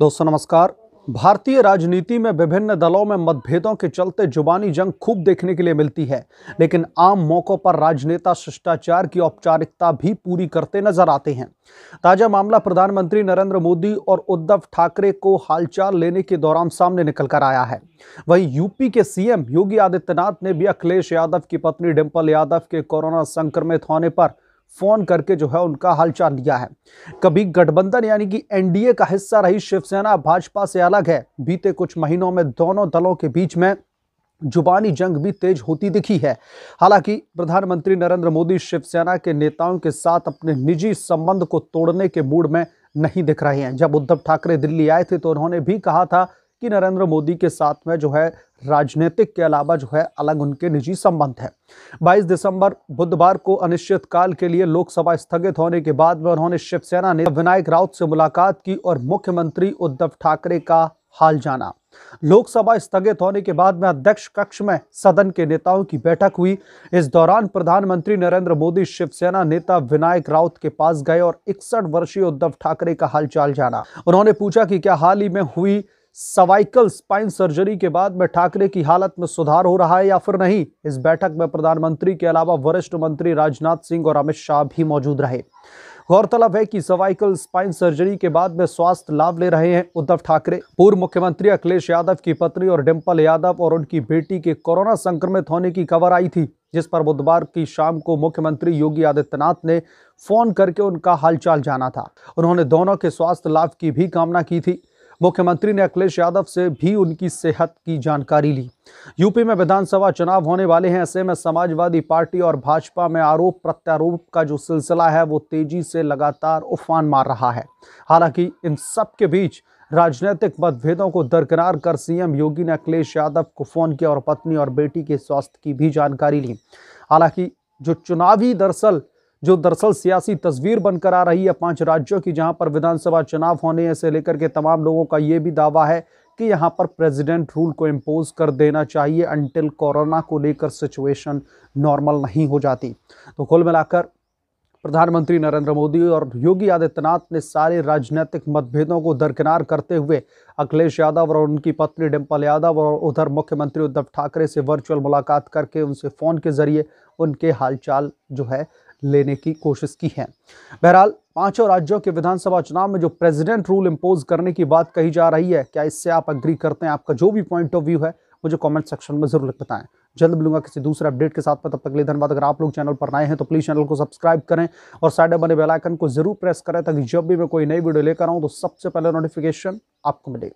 दोस्तों नमस्कार भारतीय राजनीति में विभिन्न दलों में मतभेदों के चलते जुबानी जंग खूब देखने के लिए मिलती है लेकिन आम मौकों पर राजनेता शिष्टाचार की औपचारिकता भी पूरी करते नजर आते हैं ताजा मामला प्रधानमंत्री नरेंद्र मोदी और उद्धव ठाकरे को हालचाल लेने के दौरान सामने निकल कर आया है वहीं यूपी के सीएम योगी आदित्यनाथ ने भी अखिलेश यादव की पत्नी डिम्पल यादव के कोरोना संक्रमित होने पर फोन करके जो है उनका हालचाल लिया है कभी गठबंधन यानी कि एनडीए का हिस्सा रही शिवसेना भाजपा से अलग है बीते कुछ महीनों में दोनों दलों के बीच में जुबानी जंग भी तेज होती दिखी है हालांकि प्रधानमंत्री नरेंद्र मोदी शिवसेना के नेताओं के साथ अपने निजी संबंध को तोड़ने के मूड में नहीं दिख रहे हैं जब उद्धव ठाकरे दिल्ली आए थे तो उन्होंने भी कहा था कि नरेंद्र मोदी के साथ में जो है राजनीतिक के अलावा जो है अलग उनके निजी संबंध है 22 दिसंबर बुधवार को अनिश्चितकाल के लिए लोकसभा स्थगित होने के बाद में उन्होंने शिवसेना ने विनायक राउत से मुलाकात की और मुख्यमंत्री उद्धव ठाकरे का हाल जाना लोकसभा स्थगित होने के बाद में अध्यक्ष कक्ष में सदन के नेताओं की बैठक हुई इस दौरान प्रधानमंत्री नरेंद्र मोदी शिवसेना नेता विनायक राउत के पास गए और इकसठ वर्षीय उद्धव ठाकरे का हालचाल जाना उन्होंने पूछा कि क्या हाल ही में हुई सवाइकल स्पाइन सर्जरी के बाद में ठाकरे की हालत में सुधार हो रहा है या फिर नहीं इस बैठक में प्रधानमंत्री के अलावा वरिष्ठ मंत्री राजनाथ सिंह और अमित शाह भी मौजूद रहे गौरतलब है कि सवाइकल स्पाइन सर्जरी के बाद में स्वास्थ्य लाभ ले रहे हैं उद्धव ठाकरे पूर्व मुख्यमंत्री अखिलेश यादव की पत्नी और डिम्पल यादव और उनकी बेटी के कोरोना संक्रमित होने की खबर आई थी जिस पर बुधवार की शाम को मुख्यमंत्री योगी आदित्यनाथ ने फोन करके उनका हालचाल जाना था उन्होंने दोनों के स्वास्थ्य लाभ की भी कामना की थी मुख्यमंत्री ने अखिलेश यादव से भी उनकी सेहत की जानकारी ली यूपी में विधानसभा चुनाव होने वाले हैं ऐसे में समाजवादी पार्टी और भाजपा में आरोप प्रत्यारोप का जो सिलसिला है वो तेजी से लगातार उफान मार रहा है हालांकि इन सब के बीच राजनीतिक मतभेदों को दरकिनार कर सीएम योगी ने अखिलेश यादव को फोन किया और पत्नी और बेटी के स्वास्थ्य की भी जानकारी ली हालांकि जो चुनावी दरअसल जो दरअसल सियासी तस्वीर बनकर आ रही है पांच राज्यों की जहां पर विधानसभा चुनाव होने से लेकर के तमाम लोगों का ये भी दावा है कि यहाँ पर प्रेसिडेंट रूल को इम्पोज कर देना चाहिए अनटिल कोरोना को लेकर सिचुएशन नॉर्मल नहीं हो जाती तो कुल मिलाकर प्रधानमंत्री नरेंद्र मोदी और योगी आदित्यनाथ ने सारे राजनीतिक मतभेदों को दरकिनार करते हुए अखिलेश यादव और उनकी पत्नी डिम्पल यादव और उधर मुख्यमंत्री उद्धव ठाकरे से वर्चुअल मुलाकात करके उनसे फ़ोन के ज़रिए उनके हालचाल जो है लेने की कोशिश की है बहरहाल पांचों राज्यों के विधानसभा चुनाव में जो प्रेसिडेंट रूल इम्पोज करने की बात कही जा रही है क्या इससे आप अग्री करते हैं आपका जो भी पॉइंट ऑफ व्यू है मुझे कमेंट सेक्शन में जरूर बताएं जल्द मिलूंगा किसी दूसरे अपडेट के साथ में तब तक लिए धन्यवाद अगर आप लोग चैनल पर नए हैं तो प्लीज़ चैनल को सब्सक्राइब करें और साइड बने बेलाइकन को जरूर प्रेस करें ताकि जब भी मैं कोई नई वीडियो लेकर आऊँ तो सबसे पहले नोटिफिकेशन आपको मिले